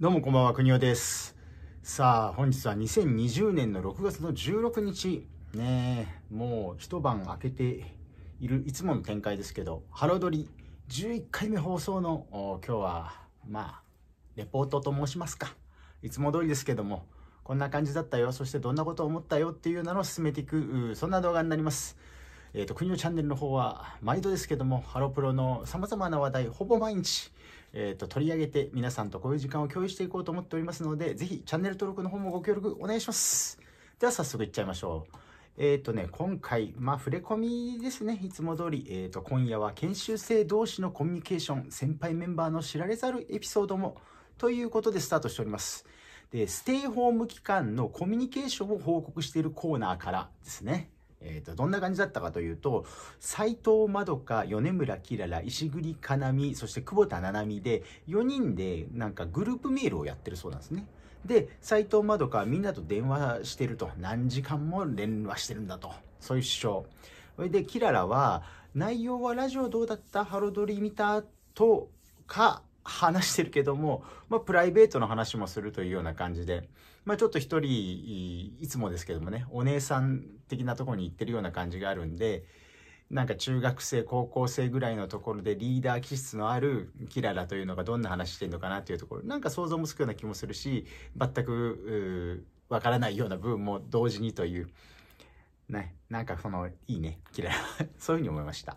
どうもこんばんは、くにおです。さあ、本日は2020年の6月の16日、ねもう一晩明けている、いつもの展開ですけど、ハロドリ11回目放送の、今日は、まあ、レポートと申しますか。いつも通りですけども、こんな感じだったよ、そしてどんなことを思ったよっていうのを進めていく、そんな動画になります。えっ、ー、と、国のチャンネルの方は、毎度ですけども、ハロプロの様々な話題、ほぼ毎日、えー、と、取り上げて皆さんとこういう時間を共有していこうと思っておりますので、ぜひチャンネル登録の方もご協力お願いします。では早速いっちゃいましょう。えっ、ー、とね、今回、まあ、触れ込みですね。いつも通り、えっ、ー、と、今夜は研修生同士のコミュニケーション、先輩メンバーの知られざるエピソードも、ということでスタートしております。で、ステイホーム期間のコミュニケーションを報告しているコーナーからですね。えっ、ー、と、どんな感じだったかというと、斎藤まどか、米村きらら、石栗かなみ、そして久保田ななみで、4人でなんかグループメールをやってるそうなんですね。で、斎藤まどかみんなと電話してると。何時間も連話してるんだと。そういう主張。それで、キララは、内容はラジオどうだったハロドリ見たとか、話してるけども、まあ、プライベートの話もするというような感じで、まあ、ちょっと一人、いつもですけどもね、お姉さん的なところに行ってるような感じがあるんで、なんか中学生、高校生ぐらいのところでリーダー気質のあるキララというのがどんな話してんのかなっていうところ、なんか想像もつくような気もするし、全く、わからないような部分も同時にという、ね、なんかその、いいね、嫌い。そういうふうに思いました。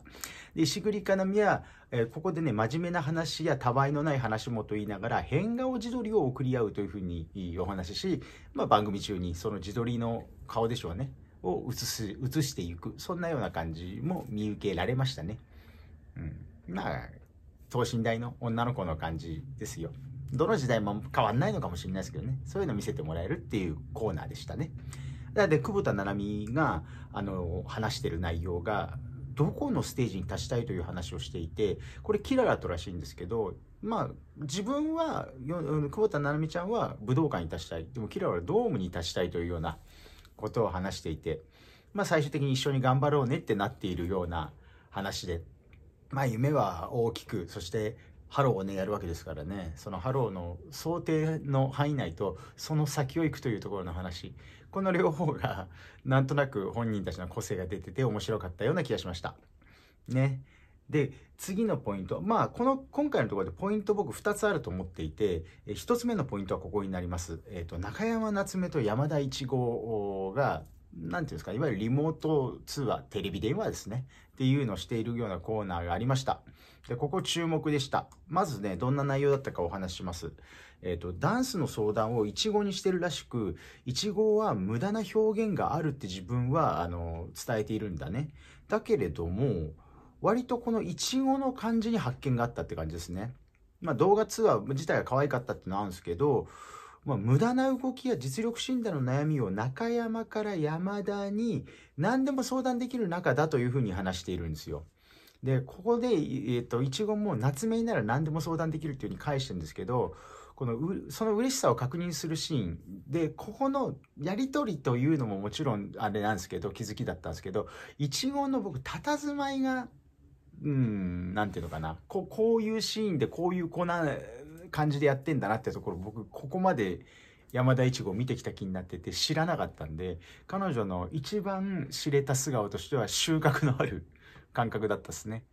で、石栗かなみは、えー、ここでね、真面目な話やたわいのない話もと言いながら、変顔自撮りを送り合うというふうにお話しし、まあ番組中にその自撮りの顔でしょうね、を映す、映していく。そんなような感じも見受けられましたね。うん。まあ、等身大の女の子の感じですよ。どの時代も変わんないのかもしれないですけどね。そういうの見せてもらえるっていうコーナーでしたね。だって久保田七海があの話してる内容がどこのステージに立ちたいという話をしていてこれキララとらしいんですけどまあ自分は久保田七海ちゃんは武道館に立ちたいでもキララはドームに立ちたいというようなことを話していて、まあ、最終的に一緒に頑張ろうねってなっているような話で。まあ夢は大きく、そしてハローをねやるわけですからねそのハローの想定の範囲内とその先を行くというところの話この両方がなんとなく本人たちの個性が出てて面白かったような気がしました。ね。で次のポイントまあこの今回のところでポイント僕2つあると思っていて1つ目のポイントはここになります。えーと、中山夏目と山田一号が何て言うんですかいわゆるリモート通話テレビ電話ですねっていうのをしているようなコーナーがありました。で、ここ注目でした。まずね、どんな内容だったかお話しします。えっ、ー、と、ダンスの相談をイチゴにしてるらしく、イチゴは無駄な表現があるって自分は、あの、伝えているんだね。だけれども、割とこのイチゴの感じに発見があったって感じですね。まあ動画通話自体が可愛かったってのはあるんですけど、まあ、無駄な動きや実力診断の悩みを中山から山田に何でも相談できる仲だというふうに話しているんですよ。で、ここで、えっ、と、いちごも夏目になら何でも相談できるっていうふうに返してるんですけど、このう、その嬉しさを確認するシーンで、ここのやりとりというのももちろんあれなんですけど、気づきだったんですけど、いちごの僕、佇まいが、うん、なんていうのかな。こう、こういうシーンでこういう子な感じでやってんだなってところ僕ここまで山田一護見てきた気になってて知らなかったんで彼女の一番知れた素顔としては収穫のある感覚だったっすね。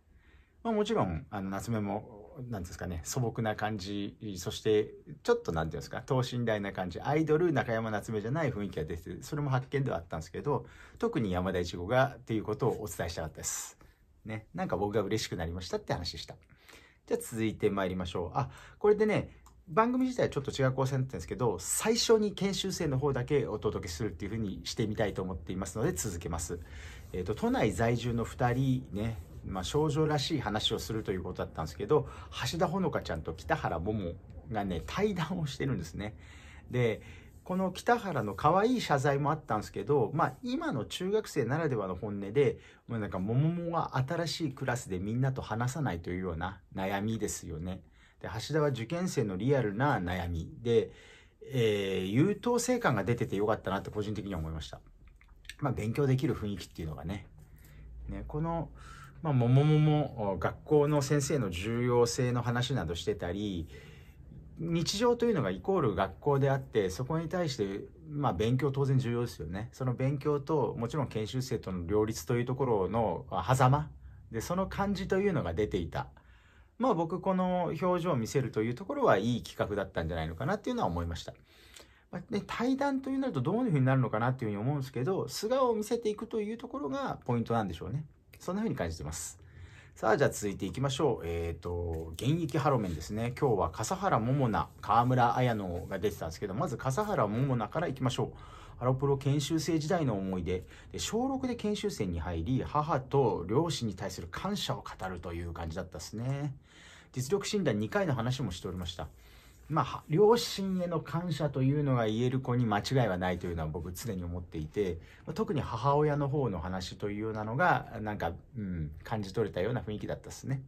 まあ、もちろんあの夏目もなんですかね素朴な感じそしてちょっと何て言うんですか等身大な感じアイドル中山夏目じゃない雰囲気が出てそれも発見ではあったんですけど特に山田一護がっていうことをお伝えしたかったです。ね、なんか僕が嬉しくなりましたって話でした。じゃあ続いて参りましょう。あ、これでね、番組自体はちょっと違う構成になってるんですけど、最初に研修生の方だけお届けするっていうふうにしてみたいと思っていますので続けます。えっ、ー、と、都内在住の2人ね、まあ、少女らしい話をするということだったんですけど、橋田ほのかちゃんと北原桃がね、対談をしてるんですね。で、この北原の可愛い謝罪もあったんですけど、まあ今の中学生ならではの本音で、もうなんか桃もは新しいクラスでみんなと話さないというような悩みですよね。で、橋田は受験生のリアルな悩みで、えー、優等生感が出ててよかったなって個人的には思いました。まあ勉強できる雰囲気っていうのがね。ね、この、まあ、もももも学校の先生の重要性の話などしてたり、日常というのがイコール学校であってそこに対してまあ勉強当然重要ですよねその勉強ともちろん研修生との両立というところの狭間でその感じというのが出ていたまあ僕この表情を見せるというところはいい企画だったんじゃないのかなっていうのは思いましたね、対談というなるとどういうふうになるのかなっていうふうに思うんですけど素顔を見せていくというところがポイントなんでしょうねそんなふうに感じてますさあ、じゃあ続いていきましょう。えっ、ー、と、現役ハロメンですね。今日は笠原桃奈、河村綾乃が出てたんですけど、まず笠原桃奈からいきましょう。ハロプロ研修生時代の思い出。で小6で研修生に入り、母と両親に対する感謝を語るという感じだったですね。実力診断2回の話もしておりました。まあ、両親への感謝というのが言える子に間違いはないというのは僕常に思っていて特に母親の方の話というようなのがなんか、うん、感じ取れたような雰囲気だったですね。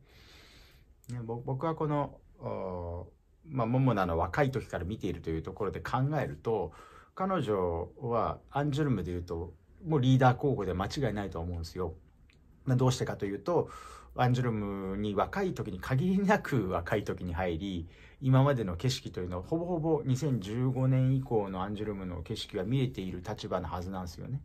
ね僕はこのまあ、もモの若い時から見ているというところで考えると彼女はアンジュルムでいうともうリーダー候補で間違いないと思うんですよ。まあ、どうしてかというとアンジュルムに若い時に限りなく若い時に入り今までの景色というのはほぼほぼ2015年以降のアンジュルムの景色が見えている立場のはずなんですよね。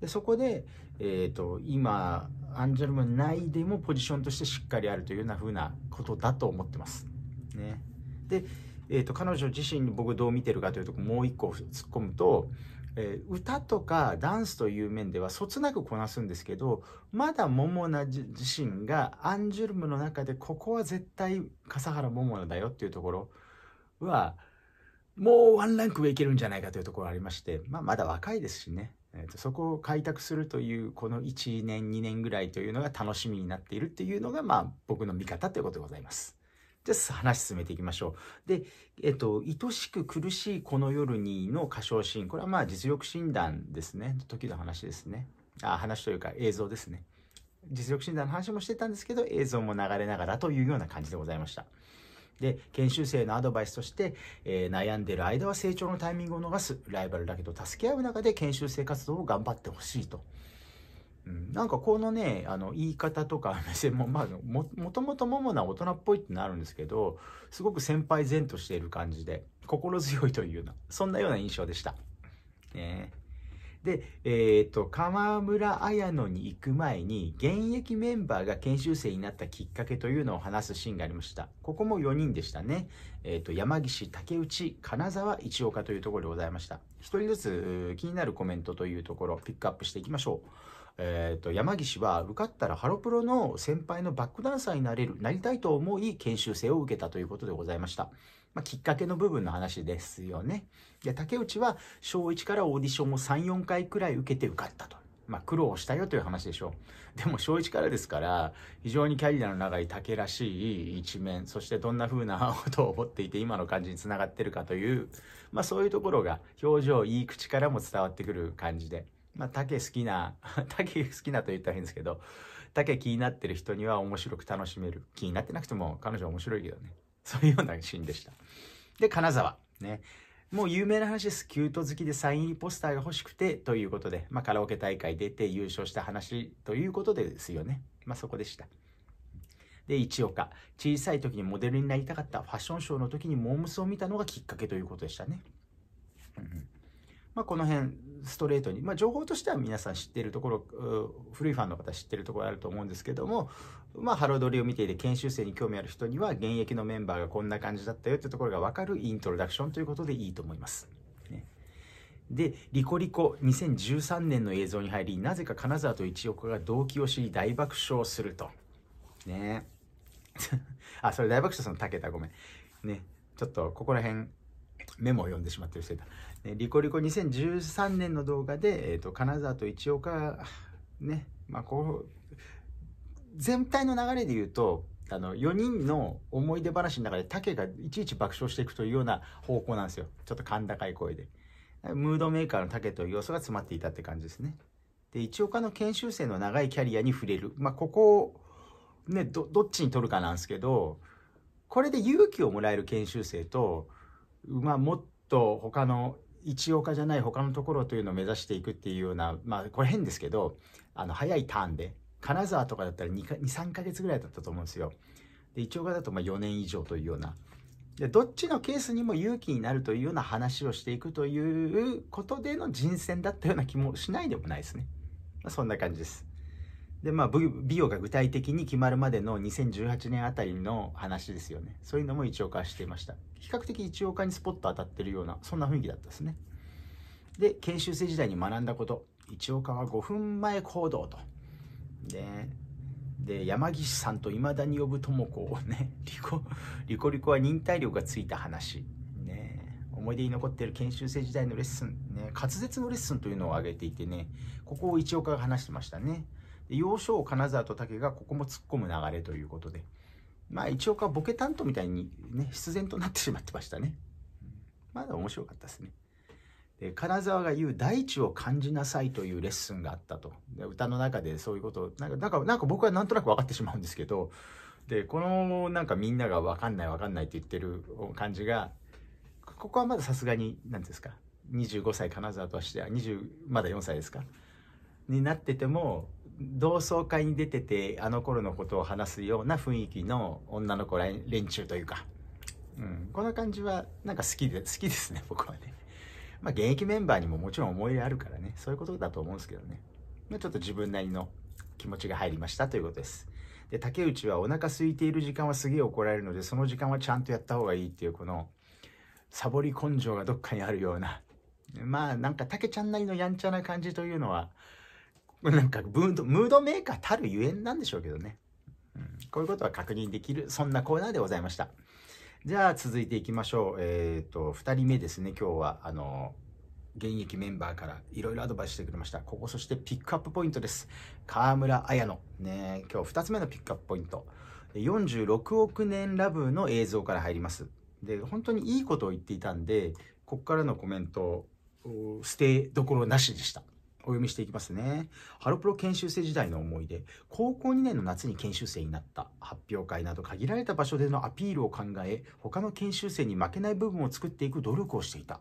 でそこで、えーと、今アンジュルム内でもポジションとしてしっかりあるというようなふなことだと思ってます。ね、で、えーと、彼女自身に僕どう見てるかというともう一個突っ込むとえー、歌とかダンスという面ではそつなくこなすんですけどまだモモナ自身がアンジュルムの中でここは絶対笠原モモナだよっていうところはもうワンランク上いけるんじゃないかというところがありまして、まあ、まだ若いですしね、えー、とそこを開拓するというこの1年2年ぐらいというのが楽しみになっているっていうのが、まあ、僕の見方ということでございます。じゃあ話進めていきましょう。で、えっと、愛しく苦しいこの夜にの歌唱シーン。これはまあ実力診断ですね。時の話ですね。あ、話というか映像ですね。実力診断の話もしてたんですけど、映像も流れながらというような感じでございました。で、研修生のアドバイスとして、えー、悩んでる間は成長のタイミングを逃す。ライバルだけど助け合う中で研修生活動を頑張ってほしいと。うん、なんかこのねあの言い方とか目線も、まあ、ももともとももな大人っぽいってなるんですけどすごく先輩前としている感じで心強いというようなそんなような印象でした。ね、で、えーと、川河村綾乃に行く前に現役メンバーが研修生になったきっかけというのを話すシーンがありましたここも4人でしたね、えーと、と山岸竹内金沢一岡というところでございました1人ずつ気になるコメントというところピックアップしていきましょうえーと、山岸は受かったらハロプロの先輩のバックダンサーになれるなりたいと思い研修生を受けたということでございました。まあ、きっかけの部分の話ですよね。で竹内は小1からオーディションを3、4回くらい受けて受かったと。まあ、苦労したよという話でしょう。でも小1からですから、非常にキャリアの長い竹らしい一面、そしてどんな風なことを思っていて今の感じにつながってるかという、まあそういうところが表情、いい口からも伝わってくる感じで。まあ、竹好きな、竹好きなと言ったらいいんですけど、竹気になってる人には面白く楽しめる。気になってなくても彼女は面白いけどね。そういうようなシーンでした。で、金沢。ね。もう有名な話です。キュート好きでサインポスターが欲しくてということで、まあ、カラオケ大会出て優勝した話ということでですよね。まあ、そこでした。で、一岡。小さい時にモデルになりたかったファッションショーの時にモームスを見たのがきっかけということでしたね。うんまあ、この辺、ストレートに、まあ、情報としては皆さん知っているところ、古いファンの方知ってるところあると思うんですけども、まあ、ハロードリを見ていて研修生に興味ある人には、現役のメンバーがこんな感じだったよってところがわかるイントロダクションということでいいと思います。で、リコリコ2013年の映像に入り、なぜか金沢と一岡が動機を知り大爆笑すると。ね あ、それ大爆笑さん、武田ごめん。ね。ちょっとここら辺メモを読んでしまってるせいだ。ね、リコリコ2013年の動画で、えーと、金沢と一岡ねまあこう全体の流れで言うとあの4人の思い出話の中で竹がいちいち爆笑していくというような方向なんですよちょっと甲高い声でムードメーカーの竹という要素が詰まっていたって感じですねで一岡の研修生の長いキャリアに触れるまあここをねどどっちに取るかなんですけどこれで勇気をもらえる研修生とまあもっと他の一応かじゃない他のところというのを目指していくっていうような、まあ、これ変ですけど、あの、早いターンで、金沢とかだったら2か、2、3ヶ月ぐらいだったと思うんですよ。で、一応化だとまあ4年以上というような。で、どっちのケースにも勇気になるというような話をしていくということでの人選だったような気もしないでもないですね。まあ、そんな感じです。でまあ、美容が具体的に決まるまでの2018年あたりの話ですよねそういうのも一応化していました比較的一応化にスポット当たってるようなそんな雰囲気だったですねで研修生時代に学んだこと一応化は5分前行動とでで山岸さんといまだに呼ぶ智子をね リコリコリコは忍耐力がついた話ね思い出に残っている研修生時代のレッスン、ね、滑舌のレッスンというのを挙げていてねここを一岡が話してましたね要所金沢と竹がここも突っ込む流れということで、まあ一応かボケ担当みたいにね、必然となってしまってましたね。まだ面白かったですね。で金沢が言う大地を感じなさいというレッスンがあったと。で歌の中でそういうことなんか、なんか、なんか僕はなんとなく分かってしまうんですけど、で、このなんかみんなが分かんない分かんないって言ってる感じが、ここはまださすがに、何ですか、25歳金沢としては、20、まだ4歳ですかになってても、同窓会に出ててあの頃のことを話すような雰囲気の女の子連中というか、うん、この感じはなんか好きで好きですね僕はね。まあ現役メンバーにももちろん思い入れあるからねそういうことだと思うんですけどね。ちょっと自分なりの気持ちが入りましたということです。で竹内はお腹空いている時間はすげえ怒られるのでその時間はちゃんとやった方がいいっていうこのサボり根性がどっかにあるようなまあなんか竹ちゃんなりのやんちゃな感じというのはなんかムード、ムードメーカーたるゆえんなんでしょうけどね。うん、こういうことは確認できる、そんなコーナーでございました。じゃあ続いていきましょう。えっ、ー、と、2人目ですね、今日は。あの、現役メンバーからいろいろアドバイスしてくれました。ここそしてピックアップポイントです。河村彩乃。ね、今日2つ目のピックアップポイント。46億年ラブの映像から入ります。で、本当にいいことを言っていたんで、ここからのコメント、捨てどころなしでした。お読みしていきますね。ハロプロ研修生時代の思い出。高校2年の夏に研修生になった。発表会など限られた場所でのアピールを考え、他の研修生に負けない部分を作っていく努力をしていた。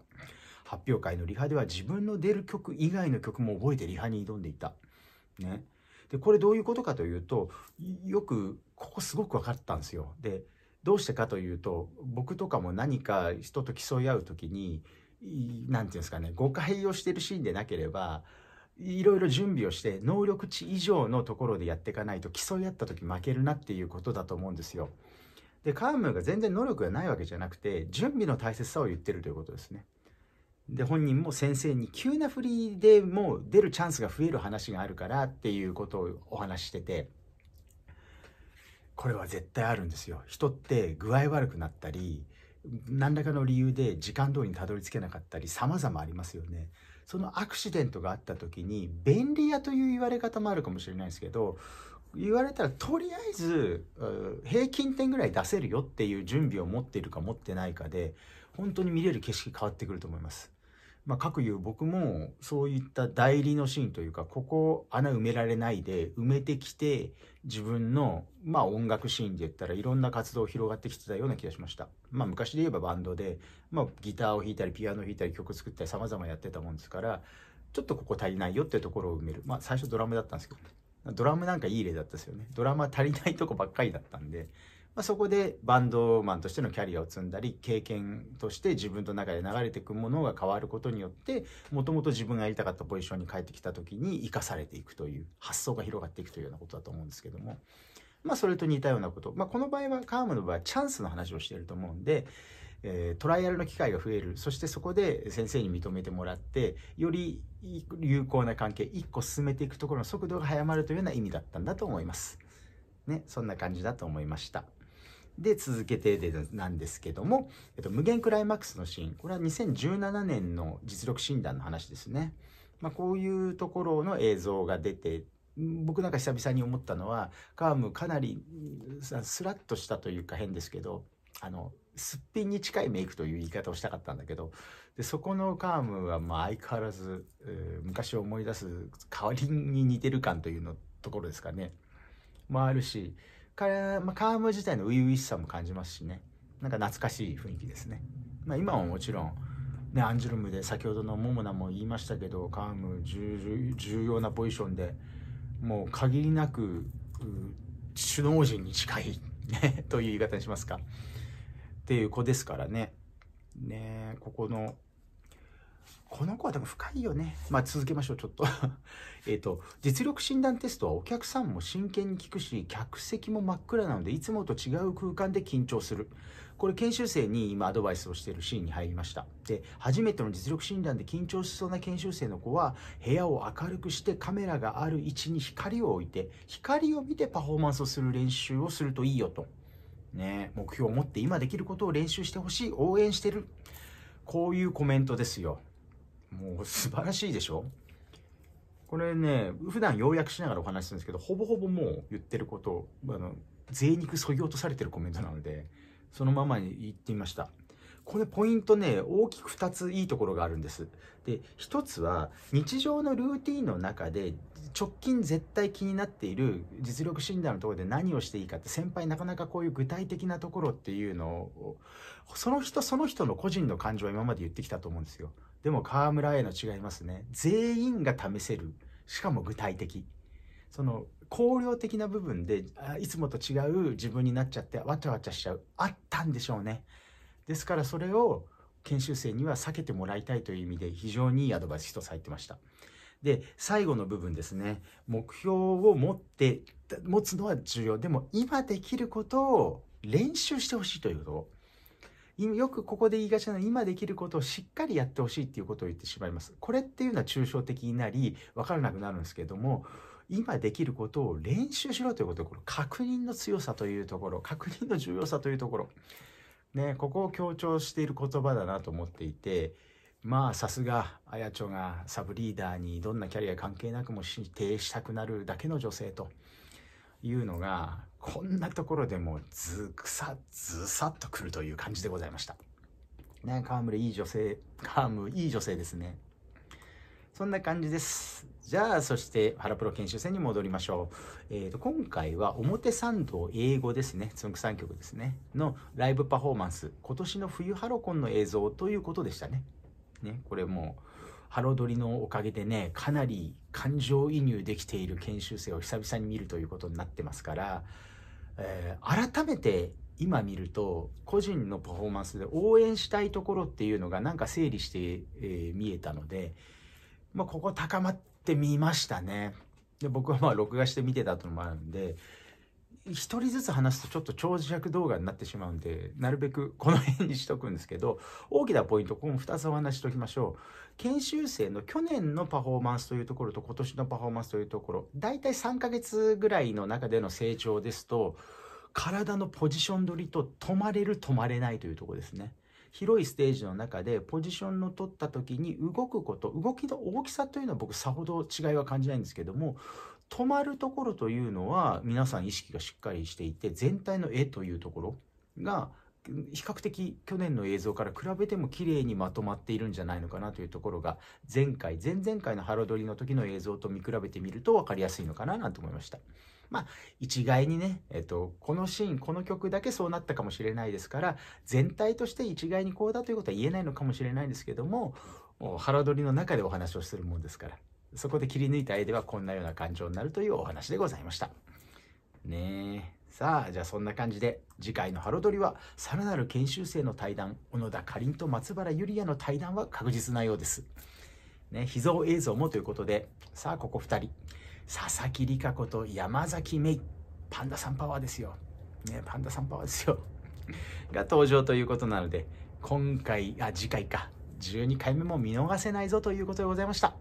発表会のリハでは自分の出る曲以外の曲も覚えてリハに挑んでいた。ね。で、これどういうことかというと、よく、ここすごく分かったんですよ。で、どうしてかというと、僕とかも何か人と競い合う時に、何て言うんですかね、誤解をしてるシーンでなければ、いろいろ準備をして能力値以上のところでやっていかないと競い合った時負けるなっていうことだと思うんですよ。でカームが全然能力がないわけじゃなくて準備の大切さを言ってるということですね。で本人も先生に急な振りでもう出るチャンスが増える話があるからっていうことをお話ししててこれは絶対あるんですよ。人って具合悪くなったり何らかの理由で時間通りにたどり着けなかったりさまざまありますよね。そのアクシデントがあった時に便利屋という言われ方もあるかもしれないですけど言われたらとりあえず平均点ぐらい出せるよっていう準備を持っているか持ってないかで本当に見れる景色変わってくると思います。まあ、各う僕もそういった代理のシーンというかここ穴埋められないで埋めてきて自分のまあ音楽シーンで言ったらいろんな活動を広がってきてたような気がしました、まあ、昔で言えばバンドで、まあ、ギターを弾いたりピアノを弾いたり曲作ったり様々やってたもんですからちょっとここ足りないよってところを埋める、まあ、最初ドラムだったんですけどドラムなんかいい例だったですよねドラマ足りないとこばっかりだったんでまあ、そこでバンドマンとしてのキャリアを積んだり経験として自分の中で流れていくものが変わることによってもともと自分がやりたかったポジションに帰ってきた時に生かされていくという発想が広がっていくというようなことだと思うんですけども。まあ、それと似たようなこと。まあ、この場合は、カームの場合はチャンスの話をしていると思うんで、えー、トライアルの機会が増える。そしてそこで先生に認めてもらって、より有効な関係、一個進めていくところの速度が早まるというような意味だったんだと思います。ね、そんな感じだと思いました。で続けてでなんですけども、えっと、無限クライマックスのシーン、これは2017年の実力診断の話ですね。まあ、こういうところの映像が出て、僕なんか久々に思ったのは、カームかなりスラッとしたというか変ですけど、あの、すっぴんに近いメイクという言い方をしたかったんだけど、でそこのカームはまあ相変わらず、えー、昔を思い出す代わりに似てる感というのところですかね。も、まあ、あるし、彼、まあ、カーム自体の初々しさも感じますしねなんか懐かしい雰囲気ですね、まあ、今ももちろん、ね、アンジュルムで先ほどのモモナも言いましたけどカーム重要なポジションでもう限りなく首脳陣に近いという言い方にしますかっていう子ですからねねここのこの子はでも深いよね。まあ続けましょう、ちょっと えっと、実力診断テストはお客さんも真剣に聞くし、客席も真っ暗なので、いつもと違う空間で緊張する。これ研修生に今アドバイスをしているシーンに入りました。で、初めての実力診断で緊張しそうな研修生の子は、部屋を明るくしてカメラがある位置に光を置いて、光を見てパフォーマンスをする練習をするといいよと。ね、目標を持って今できることを練習してほしい、応援してる。こういうコメントですよ。もう素晴らしいでしょこれね普段要約しながらお話しするんですけどほぼほぼもう言ってることあの贅肉そぎ落とされてるコメントなのでそのままに言ってみましたこれポイントね大きく2ついいところがあるんですで1つは日常のルーティンの中で直近絶対気になっている実力診断のところで何をしていいかって先輩なかなかこういう具体的なところっていうのをその人その人の個人の感情は今まで言ってきたと思うんですよでも河村への違いますね全員が試せるしかも具体的その考慮的な部分でいつもと違う自分になっちゃってわちゃわちゃしちゃうあったんでしょうねですからそれを研修生には避けてもらいたいという意味で非常にいいアドバイス一つ入ってましたで最後の部分ですね目標を持って持つのは重要でも今できることを練習してほしいということよくここで言いがちな今できることをしっかりやってほしいっていうことを言ってしまいます。これっていうのは抽象的になり、わからなくなるんですけども、今できることを練習しろということこの確認の強さというところ、確認の重要さというところ、ね、ここを強調している言葉だなと思っていて、まあさすが、あやちょがサブリーダーにどんなキャリア関係なくも指定したくなるだけの女性というのが、こんなところでもずくさずさっとくるという感じでございました。ね、カームいい女性、カームいい女性ですね。そんな感じです。じゃあ、そしてハラプロ研修生に戻りましょう。えーと、今回は表参道英語ですね、つんく3曲ですね、のライブパフォーマンス、今年の冬ハロコンの映像ということでしたね。ね、これもハロドリのおかげでね、かなり感情移入できている研修生を久々に見るということになってますから、えー、改めて今見ると個人のパフォーマンスで応援したいところっていうのがなんか整理して、えー、見えたので、まあ、ここ高まってみましたね。で僕はまあ録画して見てたとのもあるんで一人ずつ話すとちょっと長尺動画になってしまうんで、なるべくこの辺にしとくんですけど、大きなポイント、この2つお話ししておきましょう。研修生の去年のパフォーマンスというところと今年のパフォーマンスというところ、だいたい3ヶ月ぐらいの中での成長ですと、体のポジション取りと止まれる止まれないというとこですね。広いステージの中でポジションの取った時に動くこと動きの大きさというのは僕さほど違いは感じないんですけども止まるところというのは皆さん意識がしっかりしていて全体の絵というところが比較的去年の映像から比べても綺麗にまとまっているんじゃないのかなというところが前回前々回のハロドリの時の映像と見比べてみると分かりやすいのかななんて思いました。まあ、一概にね、えっと、このシーン、この曲だけそうなったかもしれないですから、全体として一概にこうだということは言えないのかもしれないんですけども、ハロドリの中でお話をするもんですから、そこで切り抜いた絵ではこんなような感情になるというお話でございました。ねえ。さあ、じゃあそんな感じで、次回のハロドリは、さらなる研修生の対談、小野田かりんと松原ゆりやの対談は確実なようです。ね、秘蔵映像もということで、さあ、ここ2人。佐々木里香子と山崎芽衣。パンダさんパワーですよ。ね、パンダさんパワーですよ。が登場ということなので、今回、あ、次回か。12回目も見逃せないぞということでございました。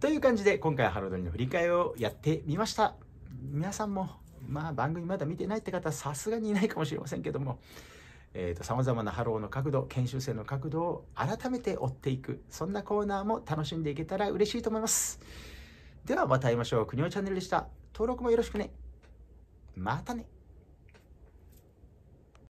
という感じで今回ハロドリの振り返りをやってみました皆さんもまあ番組まだ見てないって方さすがにいないかもしれませんけどもさまざまなハローの角度研修生の角度を改めて追っていくそんなコーナーも楽しんでいけたら嬉しいと思いますではまた会いましょうくにおチャンネルでした登録もよろしくねまたね